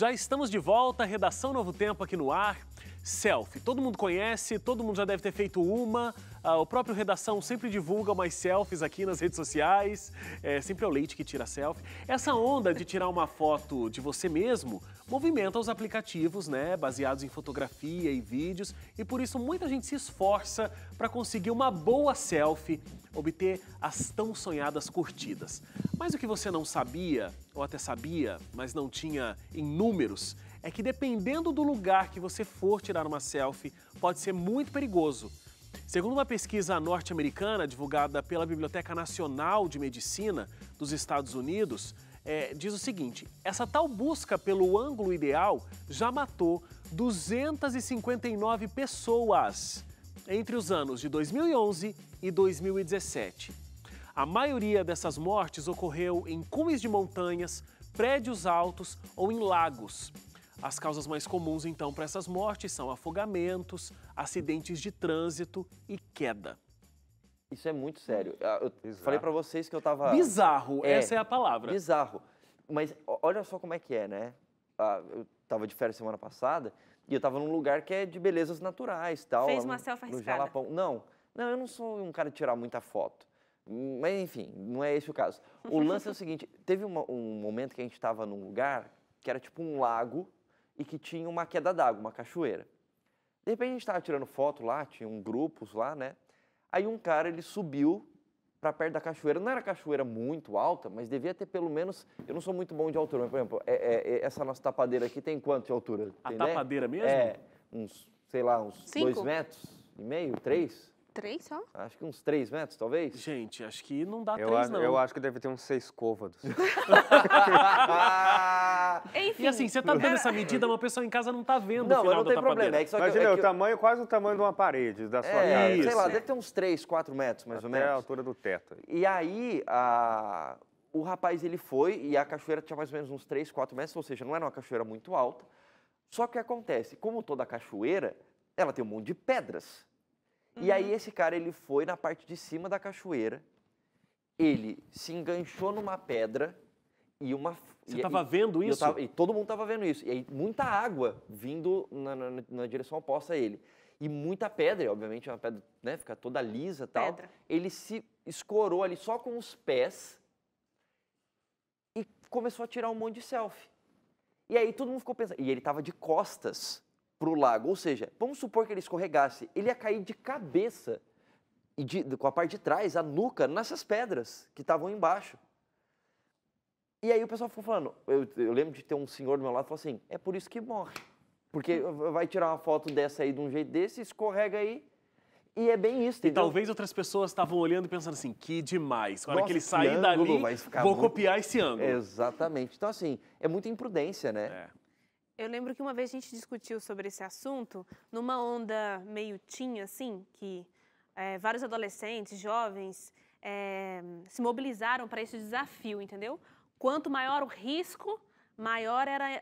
Já estamos de volta, redação Novo Tempo aqui no ar. Selfie, todo mundo conhece, todo mundo já deve ter feito uma. Ah, o próprio Redação sempre divulga umas selfies aqui nas redes sociais. É, sempre é o leite que tira selfie. Essa onda de tirar uma foto de você mesmo movimenta os aplicativos, né, baseados em fotografia e vídeos, e por isso muita gente se esforça para conseguir uma boa selfie, obter as tão sonhadas curtidas. Mas o que você não sabia, ou até sabia, mas não tinha em números, é que dependendo do lugar que você for tirar uma selfie, pode ser muito perigoso. Segundo uma pesquisa norte-americana divulgada pela Biblioteca Nacional de Medicina dos Estados Unidos, é, diz o seguinte: essa tal busca pelo ângulo ideal já matou 259 pessoas entre os anos de 2011 e 2017. A maioria dessas mortes ocorreu em cumes de montanhas, prédios altos ou em lagos. As causas mais comuns, então, para essas mortes são afogamentos, acidentes de trânsito e queda. Isso é muito sério. Ah, eu Bizarro. falei para vocês que eu tava. Bizarro, é, essa é a palavra. Bizarro. Mas olha só como é que é, né? Ah, eu tava de férias semana passada e eu tava num lugar que é de belezas naturais tal. Fez uma no, selfie no Jalapão. Não, não, eu não sou um cara de tirar muita foto. Mas enfim, não é esse o caso. O lance é o seguinte: teve uma, um momento que a gente tava num lugar que era tipo um lago e que tinha uma queda d'água, uma cachoeira. De repente a gente tava tirando foto lá, tinha um grupos lá, né? Aí um cara ele subiu para perto da cachoeira. Não era cachoeira muito alta, mas devia ter pelo menos. Eu não sou muito bom de altura, mas, por exemplo, é, é, é essa nossa tapadeira aqui tem quanto de altura? A tem, né? tapadeira né? mesmo? É, uns, sei lá, uns Cinco. dois metros e meio, três. Três só? Acho que uns três metros, talvez. Gente, acho que não dá eu três, não. Eu acho que deve ter uns seis côvados. Enfim. E assim, você tá dando essa medida, uma pessoa em casa não tá vendo não, o final não tem problema. É que só Imagina, é é que, é que... o tamanho, quase o tamanho de uma parede da sua é, casa. Sei Isso. lá, deve ter uns três, quatro metros, mais Até ou menos. É a altura do teto. E aí, a... o rapaz, ele foi e a cachoeira tinha mais ou menos uns três, quatro metros, ou seja, não era uma cachoeira muito alta. Só que acontece, como toda cachoeira, ela tem um monte de pedras. E aí uhum. esse cara ele foi na parte de cima da cachoeira, ele se enganchou numa pedra e uma. Você estava vendo isso? Tava, e todo mundo estava vendo isso. E aí muita água vindo na, na, na direção oposta a ele. E muita pedra, obviamente é uma pedra, né, fica toda lisa e tal. Pedra. Ele se escorou ali só com os pés e começou a tirar um monte de selfie. E aí todo mundo ficou pensando. E ele estava de costas para o lago. Ou seja, vamos supor que ele escorregasse, ele ia cair de cabeça e de, com a parte de trás, a nuca, nessas pedras que estavam embaixo. E aí o pessoal ficou falando, eu, eu, lembro de ter um senhor do meu lado falou assim, é por isso que morre. Porque vai tirar uma foto dessa aí de um jeito desse, escorrega aí. E é bem isso, entendeu? E talvez outras pessoas estavam olhando e pensando assim, que demais. quando que ele sair dali, vou muito... copiar esse ângulo. Exatamente. Então, assim, é muita imprudência, né? É. Eu lembro que uma vez a gente discutiu sobre esse assunto numa onda meio tinha assim, que é, vários adolescentes, jovens, é, se mobilizaram para esse desafio, entendeu? Quanto maior o risco, maior era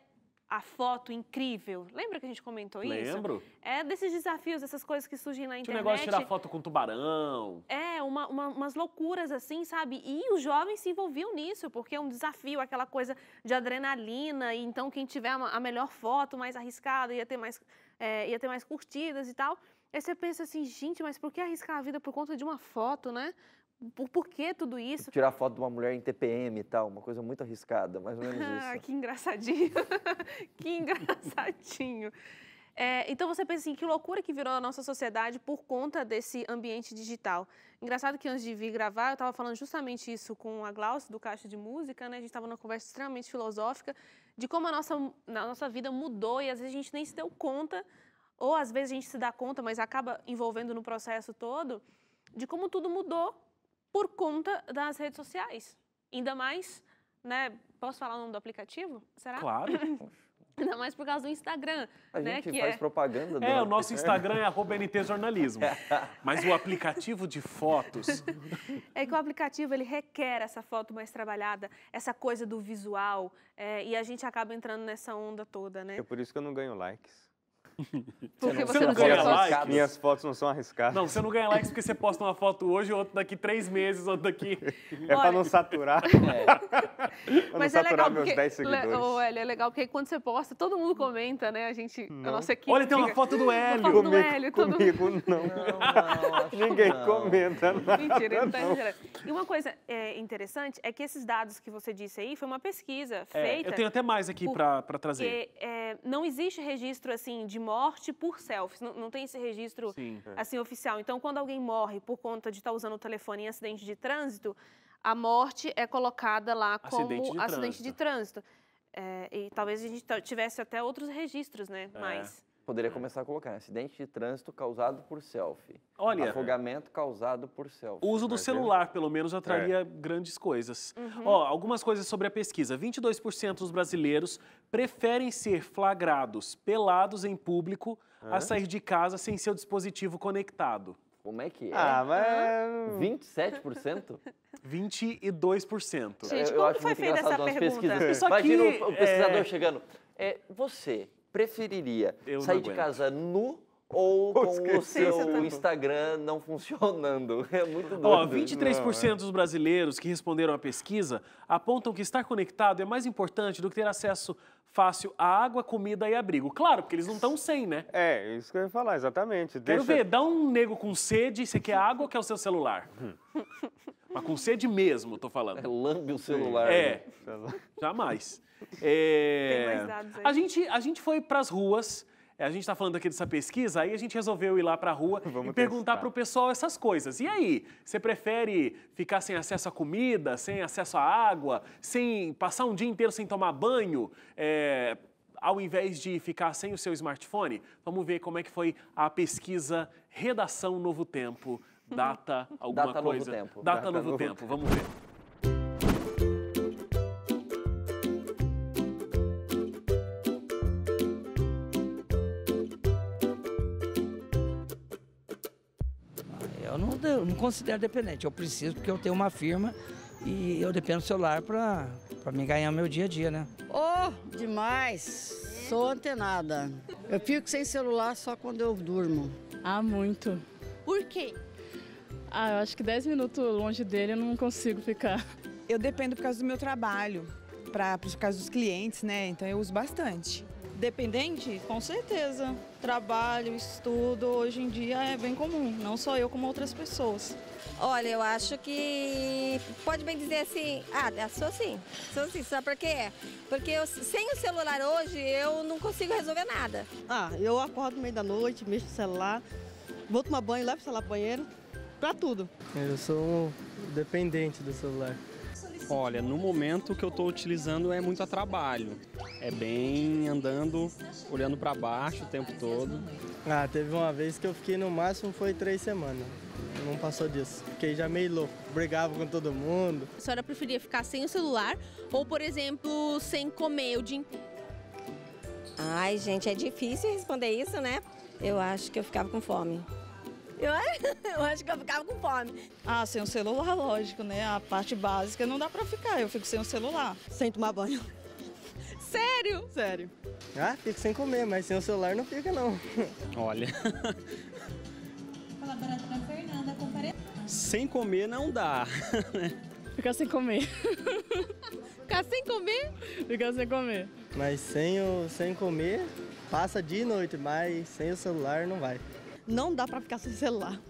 a foto incrível. Lembra que a gente comentou Lembro. isso? Lembro. É desses desafios, dessas coisas que surgem na internet. Tinha um negócio de tirar foto com tubarão. É, uma, uma, umas loucuras assim, sabe? E os jovens se envolviam nisso, porque é um desafio, aquela coisa de adrenalina, e então quem tiver a melhor foto, mais arriscada, ia ter mais, é, ia ter mais curtidas e tal. Aí você pensa assim, gente, mas por que arriscar a vida por conta de uma foto, né? Por, por que tudo isso? Tirar foto de uma mulher em TPM e tal, uma coisa muito arriscada, mais ou menos ah, isso. Ah, que engraçadinho. que engraçadinho. É, então você pensa assim, que loucura que virou a nossa sociedade por conta desse ambiente digital. Engraçado que antes de vir gravar, eu estava falando justamente isso com a Glaucia, do Caixa de Música, né? A gente estava numa conversa extremamente filosófica de como a nossa, a nossa vida mudou e às vezes a gente nem se deu conta, ou às vezes a gente se dá conta, mas acaba envolvendo no processo todo, de como tudo mudou por conta das redes sociais. Ainda mais, né? Posso falar o nome do aplicativo? Será? Claro. Ainda mais por causa do Instagram. A né, gente que faz é... propaganda. É, o nosso Instagram é NTJornalismo. mas o aplicativo de fotos... É que o aplicativo, ele requer essa foto mais trabalhada, essa coisa do visual, é, e a gente acaba entrando nessa onda toda, né? É por isso que eu não ganho likes. Porque você, não, você não ganha likes. Minhas fotos não são arriscadas. Não, você não ganha likes porque você posta uma foto hoje, outra daqui três meses, outra daqui. É para não saturar. É. Mas não é, é legal porque, le, oh, é legal porque quando você posta, todo mundo comenta, né? A gente, não. a nossa equipe. Olha, tem uma foto do ah, Hélio. Foto comigo, do Hélio comigo mundo... não. não Ninguém comenta. Nada, Mentira, é E uma coisa é, interessante é que esses dados que você disse aí foi uma pesquisa é, feita. Eu tenho até mais aqui para trazer. Porque, não existe registro assim de morte por selfies. Não, não tem esse registro Sim, é. assim oficial. Então, quando alguém morre por conta de estar tá usando o telefone em acidente de trânsito, a morte é colocada lá como acidente de acidente trânsito. De trânsito. É, e talvez a gente tivesse até outros registros, né? É. Mas Poderia é. começar a colocar né? acidente de trânsito causado por selfie. Olha. Afogamento causado por selfie. O uso do né, celular, pelo menos, já traria é. grandes coisas. Uhum. Ó, algumas coisas sobre a pesquisa. 22% dos brasileiros preferem ser flagrados pelados em público uhum. a sair de casa sem seu dispositivo conectado. Como é que é? Ah, mas. 27%? 22%. Gente, eu, eu acho muito engraçado nas pesquisas. Imagina o é pesquisador é... chegando. É, você preferiria eu sair de casa nu ou com o seu Instagram não funcionando. É muito doido. Ó, 23% não, dos brasileiros que responderam à pesquisa apontam que estar conectado é mais importante do que ter acesso fácil a água, comida e abrigo. Claro, porque eles não estão sem, né? É, isso que eu ia falar, exatamente. Deixa... Quero ver, dá um nego com sede, você quer água ou quer o seu celular? Mas com sede mesmo, tô falando. É, lambe o celular. É, né? jamais. É... Tem mais dados aí. A gente, a gente foi para as ruas. É, a gente está falando aqui dessa pesquisa, aí a gente resolveu ir lá para a rua Vamos e perguntar para o pessoal essas coisas. E aí, você prefere ficar sem acesso à comida, sem acesso à água, sem passar um dia inteiro sem tomar banho, é, ao invés de ficar sem o seu smartphone? Vamos ver como é que foi a pesquisa Redação Novo Tempo, data alguma data coisa. Novo tempo. Data, data Novo, novo tempo. tempo. Vamos ver. não considero dependente, eu preciso porque eu tenho uma firma e eu dependo do celular para me ganhar meu dia a dia, né? Oh, demais! Sou antenada. Eu fico sem celular só quando eu durmo. Ah, muito. Por quê? Ah, eu acho que 10 minutos longe dele eu não consigo ficar. Eu dependo por causa do meu trabalho, pra, por causa dos clientes, né? Então eu uso bastante. Dependente? Com certeza. Trabalho, estudo, hoje em dia é bem comum, não só eu como outras pessoas. Olha, eu acho que pode bem dizer assim, ah, sou sim, sou sim, só por quê? Porque eu, sem o celular hoje eu não consigo resolver nada. Ah, eu acordo no meio da noite, mexo no celular, vou tomar banho, levo o celular pro banheiro, pra tudo. É, eu sou dependente do celular. Olha, no momento que eu estou utilizando é muito a trabalho. É bem andando, olhando para baixo o tempo todo. Ah, teve uma vez que eu fiquei no máximo foi três semanas. Não passou disso. Fiquei já meio louco, brigava com todo mundo. A senhora preferia ficar sem o celular ou, por exemplo, sem comer o dia inteiro? Ai, gente, é difícil responder isso, né? Eu acho que eu ficava com fome. Eu, eu acho que eu ficava com fome. Ah, sem o celular, lógico, né? A parte básica não dá pra ficar, eu fico sem o celular. Sem tomar banho. Sério? Sério. Ah, fico sem comer, mas sem o celular não fica, não. Olha. Fernanda, Sem comer não dá, né? Ficar sem comer. Ficar sem comer? Ficar sem comer. Mas sem, o, sem comer, passa dia e noite, mas sem o celular não vai. Não dá para ficar sem celular.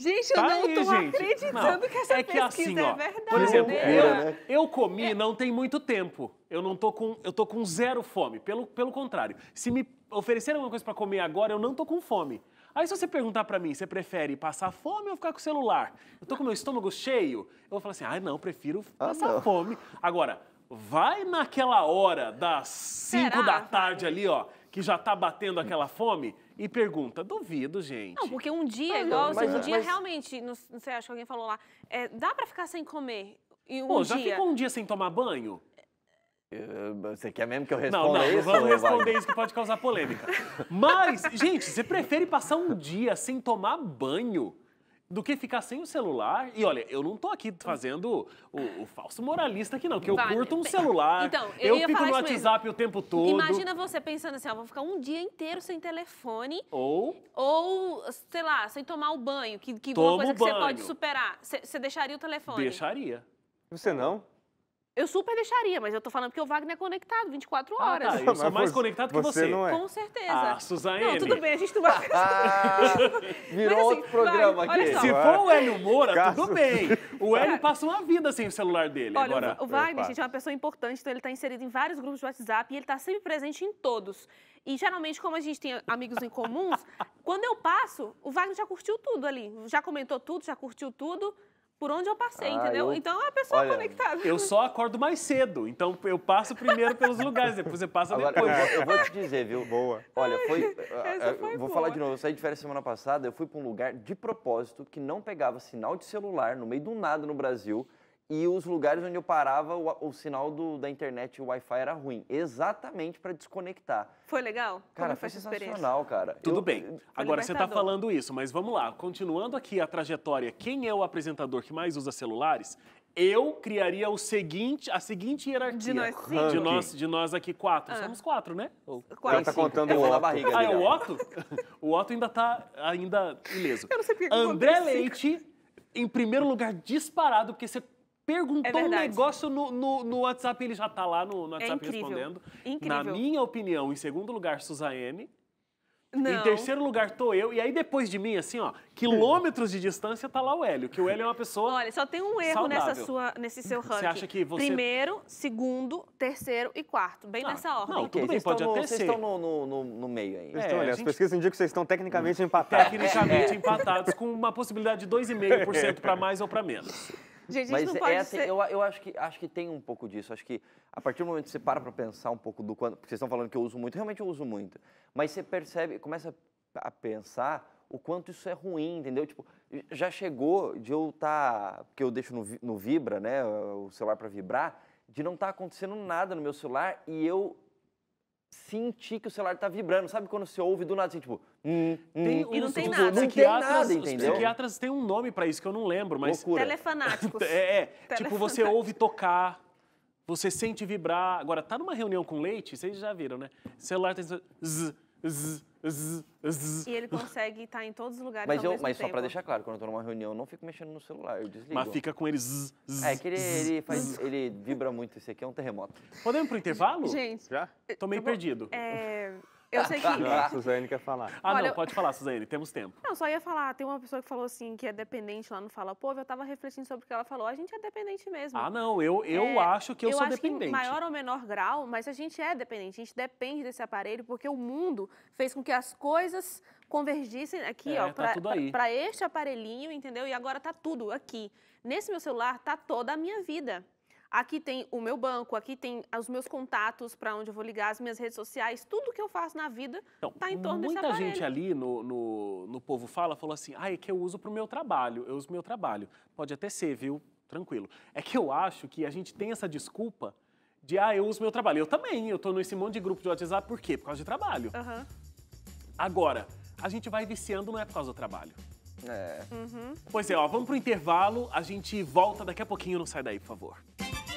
Gente, eu tá não aí, tô gente. acreditando não, que essa é que pesquisa assim, é ó, é verdade. Por exemplo, né? eu é, né? comi é. não tem muito tempo. Eu não tô com, eu tô com zero fome. Pelo, pelo contrário, se me oferecerem alguma coisa para comer agora, eu não tô com fome. Aí se você perguntar para mim, você prefere passar fome ou ficar com o celular? Eu tô com meu estômago cheio, eu vou falar assim, ah, não, prefiro passar ah, fome. Agora, vai naquela hora das 5 da tarde ali, ó, que já tá batendo aquela fome e pergunta. Duvido, gente. Não, porque um dia, igual, mas, um dia mas... realmente, não, sei, acho que alguém falou lá, é, dá para ficar sem comer. E um Pô, já ficou um dia sem tomar banho? Você quer mesmo que eu responda não, não, isso? Vamos responder isso que pode causar polêmica. Mas, gente, você prefere passar um dia sem tomar banho do que ficar sem o celular. E olha, eu não tô aqui fazendo o, o falso moralista aqui, não, que eu Vale. curto um celular. Então, eu ia fico falar no isso mesmo. WhatsApp o tempo todo. Imagina você pensando assim, ó, ah, vou ficar um dia inteiro sem telefone Ou ou, sei lá, sem tomar o banho, que, que uma coisa que você pode superar. você deixaria o telefone? deixaria. Você não? Eu super deixaria, mas eu tô falando porque o Wagner é conectado 24 horas. Ah, tá. Eu sou mais conectado que você. você. Não é. Com certeza. Ah, Suzane. Não, tudo bem, a gente não vai. Ah, virou mas, assim, outro programa vai, aqui. Se for o Hélio Moura, Caso... tudo bem. O Hélio passa uma vida sem o celular dele. Olha, agora. O, o Wagner, gente, é uma pessoa importante, então ele tá inserido em vários grupos de WhatsApp e ele tá sempre presente em todos. E geralmente, como a gente tem amigos em comuns, quando eu passo, o Wagner já curtiu tudo ali. Já comentou tudo, já curtiu tudo por onde eu passei, ah, entendeu? Eu... Então a pessoa Olha, conectada. Eu só acordo mais cedo, então eu passo primeiro pelos lugares, depois você passa Agora, depois. Eu vou, eu vou te dizer, viu? Boa. Olha, foi. Ai, ah, ah, foi vou boa. falar de novo, eu saí de férias semana passada, eu fui para um lugar de propósito que não pegava sinal de celular no meio do nada no Brasil e os lugares onde eu parava, o, o sinal do, da internet, o Wi-Fi era ruim. Exatamente para desconectar. Foi legal? Cara, foi, foi sensacional, cara. Tudo eu, bem. Agora, você está falando isso, mas vamos lá. Continuando aqui a trajetória, quem é o apresentador que mais usa celulares? Eu criaria o seguinte, a seguinte hierarquia. De nós, De nós, de nós aqui quatro. Ah. Somos quatro, né? Quatro. está contando o Otto. Barriga, ah, é o Otto? o Otto ainda está ainda ileso. Eu não sei porque André Leite, em primeiro lugar, disparado, porque você Perguntou é um negócio no, no, no, WhatsApp, ele já está lá no, no é WhatsApp é incrível. respondendo. Incrível. Na minha opinião, em segundo lugar, Suzane. Não. Em terceiro lugar tô eu, e aí depois de mim, assim, ó, quilômetros de distância tá lá o Hélio, que o Hélio é uma pessoa. Olha, só tem um erro nessa sua, nesse seu ranking. Você acha que você. Primeiro, segundo, terceiro e quarto. Bem ah, nessa ordem. Não, tudo okay, bem, pode no, até Vocês ser. estão no, no, no, no meio aí. É, estão, olha, gente... As pesquisas indicam que vocês estão tecnicamente empatados. Tecnicamente é. empatados, com uma possibilidade de 2,5% para mais ou para menos. Gente, Mas é, é ser... eu, eu acho, que, acho que tem um pouco disso. Acho que a partir do momento que você para para pensar um pouco do quanto. Porque vocês estão falando que eu uso muito, realmente eu uso muito. Mas você percebe, começa a pensar o quanto isso é ruim, entendeu? Tipo, já chegou de eu estar. Tá, porque eu deixo no, no Vibra, né? O celular para vibrar, de não estar tá acontecendo nada no meu celular e eu sentir que o celular está vibrando. Sabe quando você ouve do nada assim, tipo. Hum, hum, tem hum. e não tem tipo, nada. Não tem nada, entendeu? Os psiquiatras têm um nome para isso que eu não lembro, mas... Loucura. Telefanáticos. é, é. tipo, você ouve tocar, você sente vibrar. Agora, tá numa reunião com leite, vocês já viram, né? O celular tem... Zzz, zzz, zzz, E ele consegue estar em todos os lugares mas eu, Mas tempo. só pra deixar claro, quando eu tô numa reunião, eu não fico mexendo no celular, eu desligo. Mas fica com ele... Zzz, zzz, é que ele, ele, faz, ele vibra muito, esse aqui é um terremoto. Podemos pro intervalo? Gente... Já? Eh, tô meio tá perdido. É... Eu sei que. A Suzane quer falar. Ah, Olha, não, eu... pode falar, Suzane, temos tempo. Não, só ia falar. Tem uma pessoa que falou assim, que é dependente lá no Fala Povo. Eu tava refletindo sobre o que ela falou. A gente é dependente mesmo. Ah, não, eu, eu é, acho que eu, eu sou acho dependente. Que maior ou menor grau, mas a gente é dependente. A gente depende desse aparelho porque o mundo fez com que as coisas convergissem aqui, é, ó, tá para este aparelhinho, entendeu? E agora tá tudo aqui. Nesse meu celular tá toda a minha vida. Aqui tem o meu banco, aqui tem os meus contatos para onde eu vou ligar, as minhas redes sociais, tudo que eu faço na vida está então, tá em torno muita desse Muita gente ali no, no, no Povo Fala falou assim, ah, é que eu uso para o meu trabalho, eu uso o meu trabalho. Pode até ser, viu? Tranquilo. É que eu acho que a gente tem essa desculpa de, ah, eu uso meu trabalho. Eu também, eu estou nesse monte de grupo de WhatsApp, por quê? Por causa de trabalho. Uhum. Agora, a gente vai viciando não é por causa do trabalho. É. Uhum. Pois é, ó, vamos pro intervalo. A gente volta daqui a pouquinho. Não sai daí, por favor.